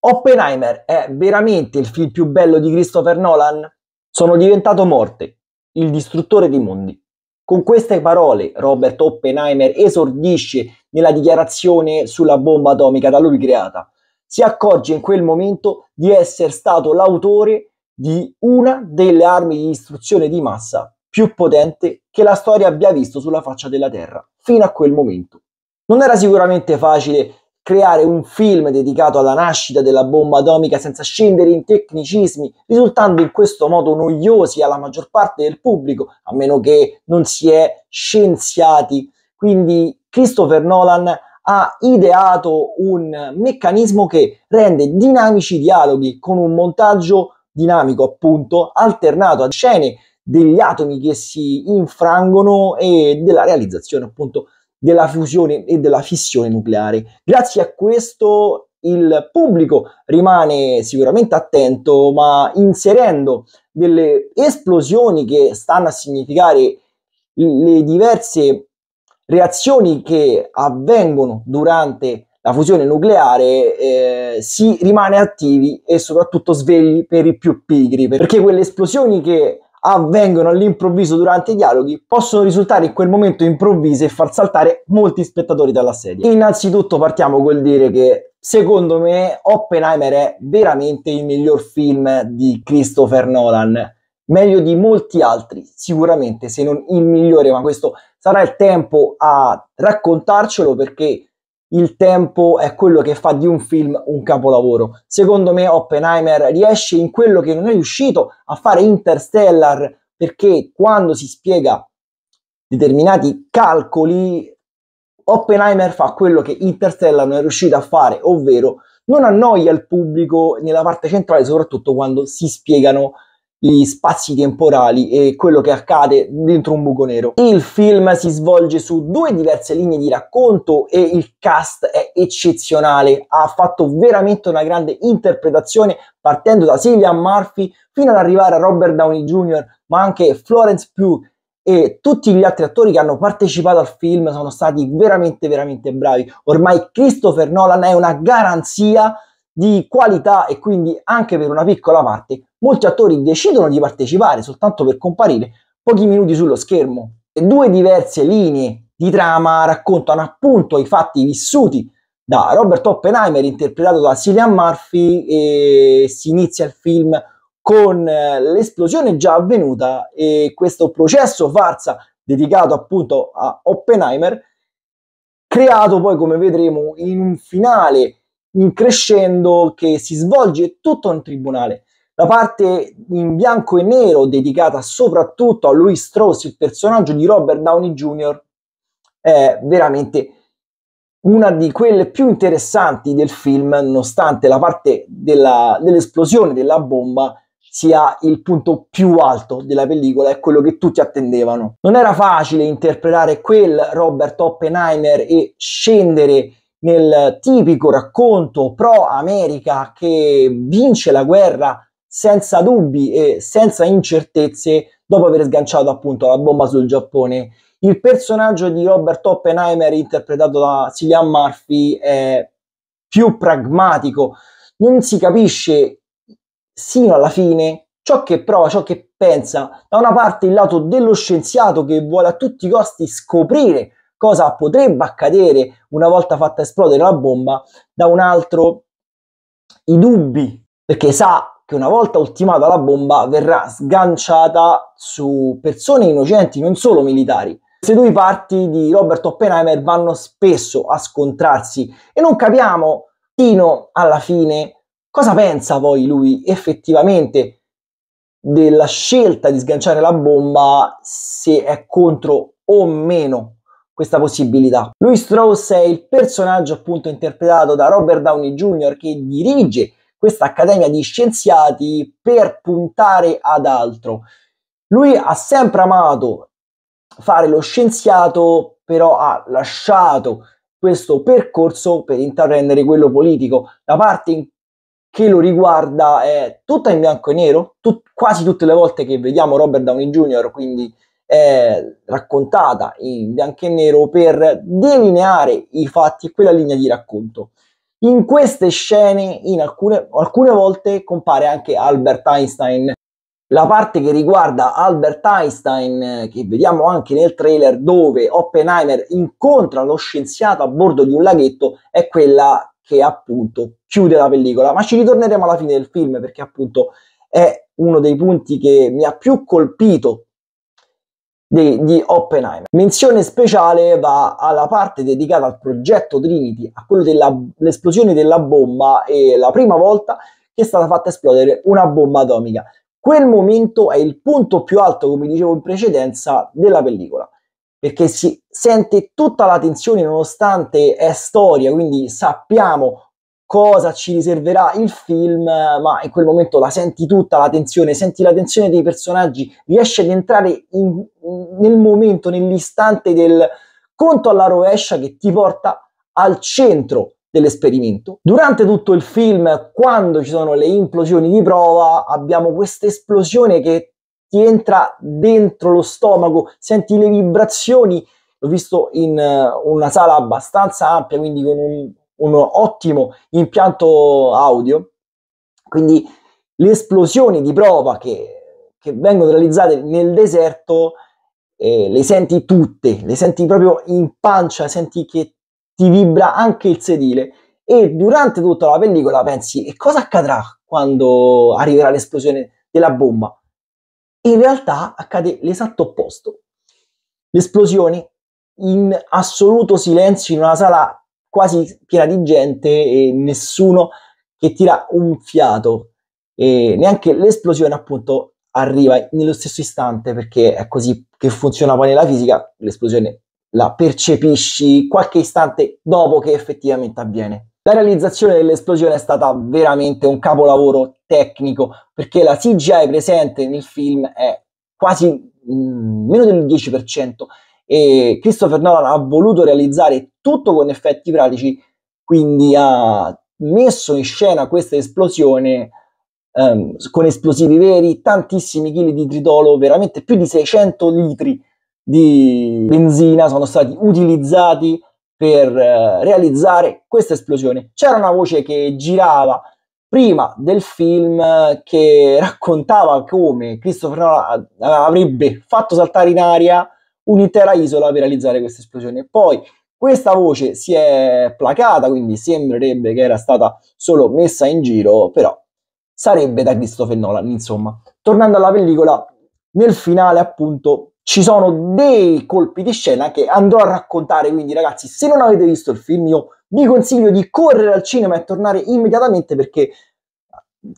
Oppenheimer è veramente il film più bello di Christopher Nolan? Sono diventato morte, il distruttore di mondi. Con queste parole Robert Oppenheimer esordisce nella dichiarazione sulla bomba atomica da lui creata. Si accorge in quel momento di essere stato l'autore di una delle armi di distruzione di massa più potente che la storia abbia visto sulla faccia della Terra fino a quel momento. Non era sicuramente facile creare un film dedicato alla nascita della bomba atomica senza scendere in tecnicismi, risultando in questo modo noiosi alla maggior parte del pubblico, a meno che non si è scienziati. Quindi Christopher Nolan ha ideato un meccanismo che rende dinamici i dialoghi con un montaggio dinamico, appunto, alternato a scene degli atomi che si infrangono e della realizzazione, appunto, della fusione e della fissione nucleare. Grazie a questo il pubblico rimane sicuramente attento, ma inserendo delle esplosioni che stanno a significare le diverse reazioni che avvengono durante la fusione nucleare eh, si rimane attivi e soprattutto svegli per i più pigri perché quelle esplosioni che avvengono all'improvviso durante i dialoghi possono risultare in quel momento improvvise e far saltare molti spettatori dalla serie. Innanzitutto partiamo col dire che secondo me Oppenheimer è veramente il miglior film di Christopher Nolan, meglio di molti altri sicuramente, se non il migliore, ma questo sarà il tempo a raccontarcelo perché il tempo è quello che fa di un film un capolavoro. Secondo me Oppenheimer riesce in quello che non è riuscito a fare Interstellar perché quando si spiega determinati calcoli Oppenheimer fa quello che Interstellar non è riuscito a fare, ovvero non annoia il pubblico nella parte centrale, soprattutto quando si spiegano gli spazi temporali e quello che accade dentro un buco nero. Il film si svolge su due diverse linee di racconto e il cast è eccezionale, ha fatto veramente una grande interpretazione partendo da Cillian Murphy fino ad arrivare a Robert Downey Jr., ma anche Florence Pugh e tutti gli altri attori che hanno partecipato al film sono stati veramente veramente bravi. Ormai Christopher Nolan è una garanzia di qualità e quindi anche per una piccola parte molti attori decidono di partecipare soltanto per comparire pochi minuti sullo schermo. E due diverse linee di trama raccontano appunto i fatti vissuti da Robert Oppenheimer interpretato da Cillian Murphy e si inizia il film con eh, l'esplosione già avvenuta e questo processo farsa dedicato appunto a Oppenheimer creato poi come vedremo in un finale in crescendo che si svolge tutto in tribunale. La parte in bianco e nero dedicata soprattutto a Louis Strauss, il personaggio di Robert Downey Jr., è veramente una di quelle più interessanti del film, nonostante la parte della, dell'esplosione della bomba sia il punto più alto della pellicola è quello che tutti attendevano. Non era facile interpretare quel Robert Oppenheimer e scendere nel tipico racconto pro America che vince la guerra senza dubbi e senza incertezze dopo aver sganciato appunto la bomba sul Giappone. Il personaggio di Robert Oppenheimer interpretato da Cillian Murphy è più pragmatico, non si capisce sino alla fine ciò che prova, ciò che pensa. Da una parte il lato dello scienziato che vuole a tutti i costi scoprire cosa potrebbe accadere una volta fatta esplodere la bomba, da un altro i dubbi, perché sa che una volta ultimata la bomba verrà sganciata su persone innocenti, non solo militari. Se due parti di Robert Oppenheimer vanno spesso a scontrarsi e non capiamo fino alla fine cosa pensa poi lui effettivamente della scelta di sganciare la bomba se è contro o meno questa possibilità. Lui Strauss è il personaggio appunto interpretato da Robert Downey Jr. che dirige questa accademia di scienziati per puntare ad altro. Lui ha sempre amato fare lo scienziato, però ha lasciato questo percorso per intraprendere quello politico. La parte che lo riguarda è tutta in bianco e nero, tut- quasi tutte le volte che vediamo Robert Downey Jr., quindi eh, raccontata in bianco e nero per delineare i fatti e quella linea di racconto. In queste scene, in alcune, alcune volte, compare anche Albert Einstein. La parte che riguarda Albert Einstein, che vediamo anche nel trailer, dove Oppenheimer incontra lo scienziato a bordo di un laghetto, è quella che appunto chiude la pellicola. Ma ci ritorneremo alla fine del film perché appunto è uno dei punti che mi ha più colpito di, di Oppenheimer. Menzione speciale va alla parte dedicata al progetto Trinity, a quello dell'esplosione della bomba e la prima volta che è stata fatta esplodere una bomba atomica. Quel momento è il punto più alto, come dicevo in precedenza, della pellicola, perché si sente tutta la tensione nonostante è storia, quindi sappiamo cosa ci riserverà il film, ma in quel momento la senti tutta la tensione, senti la tensione dei personaggi, riesci ad entrare in, nel momento, nell'istante del conto alla rovescia che ti porta al centro dell'esperimento. Durante tutto il film, quando ci sono le implosioni di prova, abbiamo questa esplosione che ti entra dentro lo stomaco, senti le vibrazioni. L'ho visto in eh, una sala abbastanza ampia, quindi con un un ottimo impianto audio, quindi le esplosioni di prova che, che vengono realizzate nel deserto eh, le senti tutte, le senti proprio in pancia, senti che ti vibra anche il sedile e durante tutta la pellicola pensi e cosa accadrà quando arriverà l'esplosione della bomba? In realtà accade l'esatto opposto. L'esplosione in assoluto silenzio in una sala quasi piena di gente e nessuno che tira un fiato e neanche l'esplosione appunto arriva nello stesso istante perché è così che funziona poi nella fisica, l'esplosione la percepisci qualche istante dopo che effettivamente avviene. La realizzazione dell'esplosione è stata veramente un capolavoro tecnico perché la CGI presente nel film è quasi mh, mm, meno del 10% e Christopher Nolan ha voluto realizzare tutto con effetti pratici, quindi ha messo in scena questa esplosione um, con esplosivi veri, tantissimi chili di tritolo, veramente più di 600 litri di benzina sono stati utilizzati per uh, realizzare questa esplosione. C'era una voce che girava prima del film che raccontava come Christopher Nolan eh, avrebbe fatto saltare in aria un'intera isola per realizzare questa esplosione. Poi questa voce si è placata, quindi sembrerebbe che era stata solo messa in giro, però sarebbe da Christopher Nolan, insomma. Tornando alla pellicola, nel finale appunto ci sono dei colpi di scena che andrò a raccontare, quindi ragazzi, se non avete visto il film io vi consiglio di correre al cinema e tornare immediatamente perché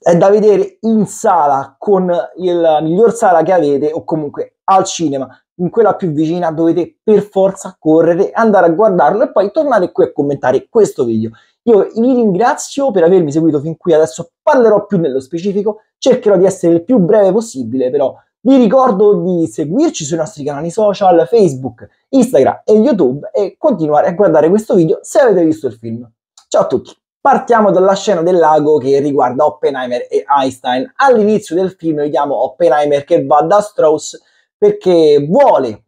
è da vedere in sala con la miglior sala che avete o comunque al cinema in quella più vicina dovete per forza correre, andare a guardarlo e poi tornare qui a commentare questo video. Io vi ringrazio per avermi seguito fin qui, adesso parlerò più nello specifico, cercherò di essere il più breve possibile, però vi ricordo di seguirci sui nostri canali social, Facebook, Instagram e YouTube e continuare a guardare questo video se avete visto il film. Ciao a tutti! Partiamo dalla scena del lago che riguarda Oppenheimer e Einstein. All'inizio del film vediamo Oppenheimer che va da Strauss perché vuole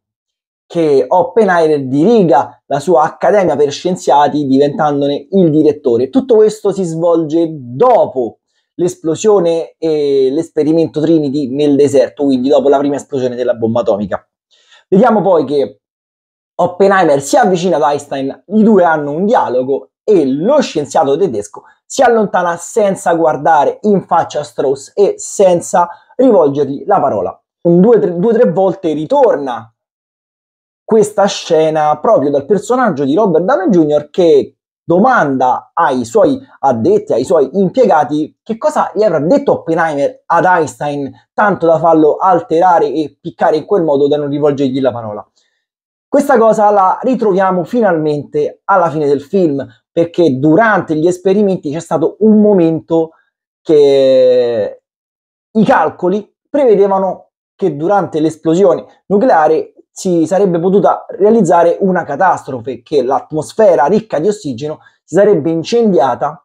che Oppenheimer diriga la sua Accademia per Scienziati diventandone il direttore. Tutto questo si svolge dopo l'esplosione e l'esperimento Trinity nel deserto, quindi dopo la prima esplosione della bomba atomica. Vediamo poi che Oppenheimer si avvicina ad Einstein, i due hanno un dialogo e lo scienziato tedesco si allontana senza guardare in faccia a Strauss e senza rivolgergli la parola un due, tre, tre volte ritorna questa scena proprio dal personaggio di Robert Downey Jr. che domanda ai suoi addetti, ai suoi impiegati, che cosa gli avrà detto Oppenheimer ad Einstein, tanto da farlo alterare e piccare in quel modo da non rivolgergli la parola. Questa cosa la ritroviamo finalmente alla fine del film, perché durante gli esperimenti c'è stato un momento che i calcoli prevedevano che durante l'esplosione nucleare si sarebbe potuta realizzare una catastrofe, che l'atmosfera ricca di ossigeno si sarebbe incendiata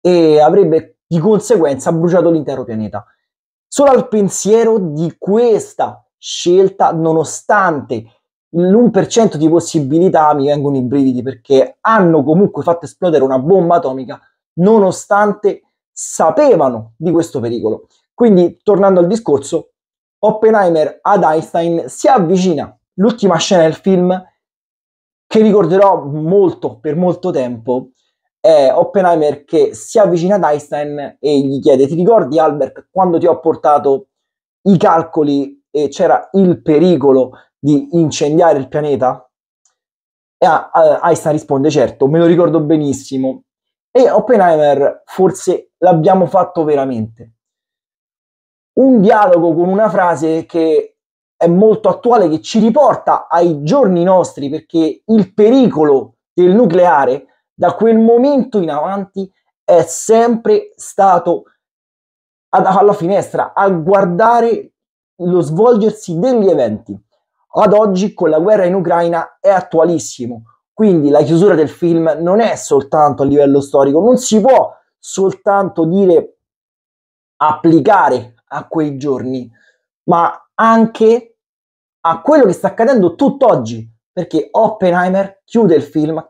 e avrebbe di conseguenza bruciato l'intero pianeta. Solo al pensiero di questa scelta, nonostante l'1% di possibilità, mi vengono i brividi perché hanno comunque fatto esplodere una bomba atomica, nonostante sapevano di questo pericolo. Quindi, tornando al discorso, Oppenheimer ad Einstein si avvicina. L'ultima scena del film che ricorderò molto per molto tempo è Oppenheimer che si avvicina ad Einstein e gli chiede ti ricordi Albert quando ti ho portato i calcoli e c'era il pericolo di incendiare il pianeta? E Einstein risponde certo, me lo ricordo benissimo. E Oppenheimer forse l'abbiamo fatto veramente un dialogo con una frase che è molto attuale, che ci riporta ai giorni nostri, perché il pericolo del nucleare da quel momento in avanti è sempre stato ad, alla finestra a guardare lo svolgersi degli eventi. Ad oggi con la guerra in Ucraina è attualissimo, quindi la chiusura del film non è soltanto a livello storico, non si può soltanto dire applicare a quei giorni, ma anche a quello che sta accadendo tutt'oggi, perché Oppenheimer chiude il film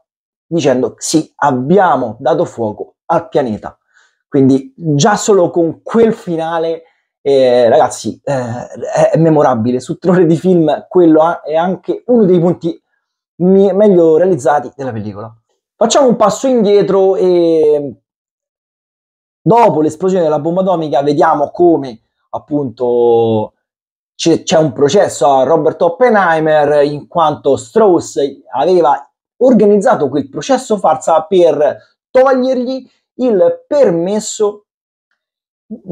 dicendo sì, abbiamo dato fuoco al pianeta. Quindi già solo con quel finale, eh, ragazzi, eh, è memorabile. Su tre ore di film quello è anche uno dei punti meglio realizzati della pellicola. Facciamo un passo indietro e dopo l'esplosione della bomba atomica vediamo come appunto c'è, un processo a Robert Oppenheimer in quanto Strauss aveva organizzato quel processo farsa per togliergli il permesso,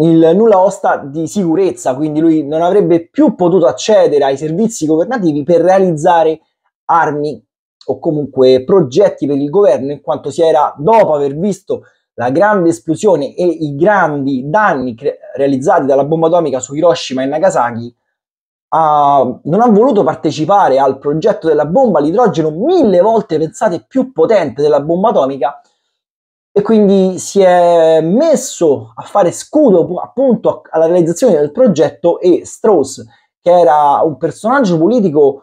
il nulla osta di sicurezza, quindi lui non avrebbe più potuto accedere ai servizi governativi per realizzare armi o comunque progetti per il governo in quanto si era, dopo aver visto la grande esplosione e i grandi danni cre- realizzati dalla bomba atomica su Hiroshima e Nagasaki, ha, non ha voluto partecipare al progetto della bomba all'idrogeno mille volte, pensate, più potente della bomba atomica e quindi si è messo a fare scudo appunto alla realizzazione del progetto e Strauss, che era un personaggio politico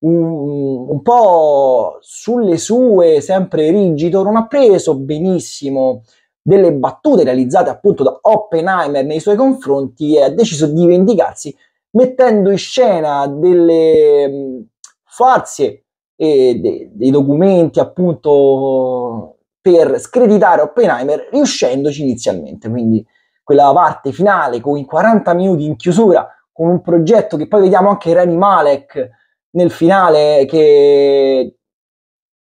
un, un po' sulle sue, sempre rigido, non ha preso benissimo delle battute realizzate appunto da Oppenheimer nei suoi confronti e ha deciso di vendicarsi mettendo in scena delle mm, farsie e de- dei documenti appunto per screditare Oppenheimer riuscendoci inizialmente quindi quella parte finale con i 40 minuti in chiusura con un progetto che poi vediamo anche Rani Malek nel finale che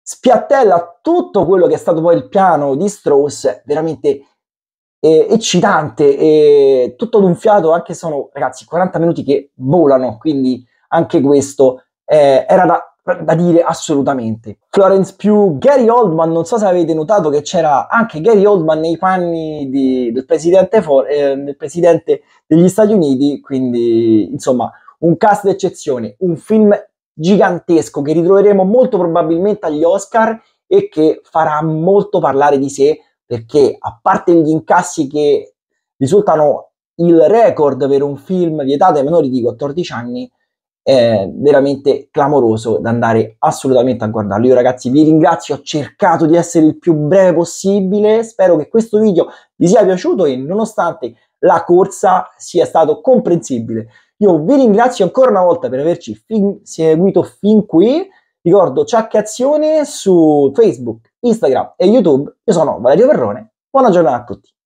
spiattella tutto quello che è stato poi il piano di Strauss, veramente eh, eccitante e tutto d'un fiato, anche sono ragazzi 40 minuti che volano, quindi anche questo eh, era da, da, dire assolutamente. Florence più Gary Oldman, non so se avete notato che c'era anche Gary Oldman nei panni di, del, presidente For, eh, del presidente degli Stati Uniti, quindi insomma un cast d'eccezione, un film gigantesco che ritroveremo molto probabilmente agli Oscar e che farà molto parlare di sé perché a parte gli incassi che risultano il record per un film vietato ai minori di 14 anni è veramente clamoroso da andare assolutamente a guardarlo. Io ragazzi vi ringrazio, ho cercato di essere il più breve possibile, spero che questo video vi sia piaciuto e nonostante la corsa sia stato comprensibile. Io vi ringrazio ancora una volta per averci fin, seguito fin qui. Ricordo Azione su Facebook, Instagram e YouTube. Io sono Valerio Perrone. Buona giornata a tutti.